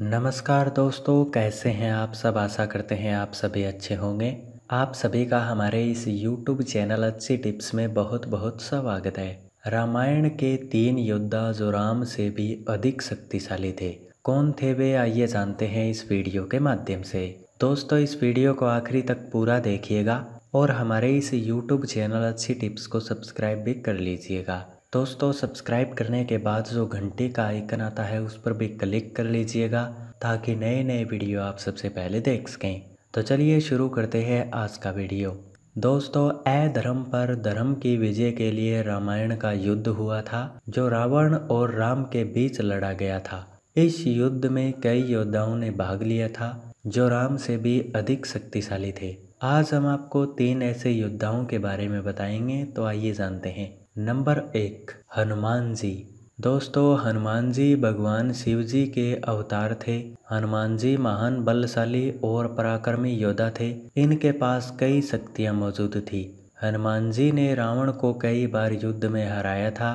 नमस्कार दोस्तों कैसे हैं आप सब आशा करते हैं आप सभी अच्छे होंगे आप सभी का हमारे इस YouTube चैनल अच्छी टिप्स में बहुत बहुत स्वागत है रामायण के तीन योद्धा जो राम से भी अधिक शक्तिशाली थे कौन थे वे आइए जानते हैं इस वीडियो के माध्यम से दोस्तों इस वीडियो को आखिरी तक पूरा देखिएगा और हमारे इस YouTube चैनल अच्छी टिप्स को सब्सक्राइब भी कर लीजिएगा दोस्तों सब्सक्राइब करने के बाद जो घंटे का आइकन आता है उस पर भी क्लिक कर लीजिएगा ताकि नए नए वीडियो आप सबसे पहले देख सकें तो चलिए शुरू करते हैं आज का वीडियो दोस्तों ए धर्म पर धर्म की विजय के लिए रामायण का युद्ध हुआ था जो रावण और राम के बीच लड़ा गया था इस युद्ध में कई योद्धाओं ने भाग लिया था जो राम से भी अधिक शक्तिशाली थे आज हम आपको तीन ऐसे योद्धाओं के बारे में बताएंगे तो आइए जानते हैं नंबर एक हनुमान जी दोस्तों हनुमान जी भगवान शिव जी के अवतार थे हनुमान जी महान बलशाली और पराक्रमी योद्धा थे इनके पास कई शक्तियां मौजूद थी हनुमान जी ने रावण को कई बार युद्ध में हराया था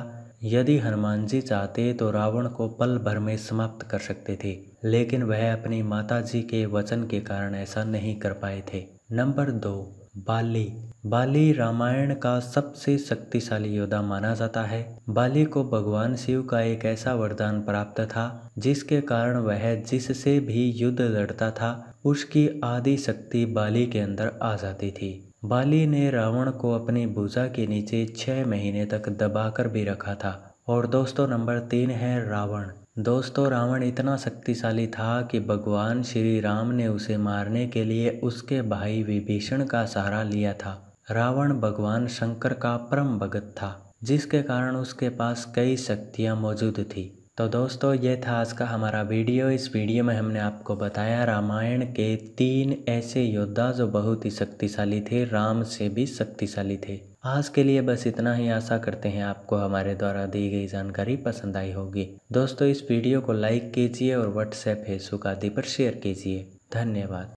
यदि हनुमान जी चाहते तो रावण को पल भर में समाप्त कर सकते थे लेकिन वह अपनी माता जी के वचन के कारण ऐसा नहीं कर पाए थे नंबर दो बाली बाली रामायण का सबसे शक्तिशाली योद्धा माना जाता है बाली को भगवान शिव का एक ऐसा वरदान प्राप्त था जिसके कारण वह जिससे भी युद्ध लड़ता था उसकी आदि शक्ति बाली के अंदर आ जाती थी बाली ने रावण को अपनी भुजा के नीचे छः महीने तक दबाकर भी रखा था और दोस्तों नंबर तीन है रावण दोस्तों रावण इतना शक्तिशाली था कि भगवान श्री राम ने उसे मारने के लिए उसके भाई विभीषण का सहारा लिया था रावण भगवान शंकर का परम भगत था जिसके कारण उसके पास कई शक्तियाँ मौजूद थी तो दोस्तों ये था आज का हमारा वीडियो इस वीडियो में हमने आपको बताया रामायण के तीन ऐसे योद्धा जो बहुत ही शक्तिशाली थे राम से भी शक्तिशाली थे आज के लिए बस इतना ही आशा करते हैं आपको हमारे द्वारा दी गई जानकारी पसंद आई होगी दोस्तों इस वीडियो को लाइक कीजिए और व्हाट्सएप फेसबुक आदि पर शेयर कीजिए धन्यवाद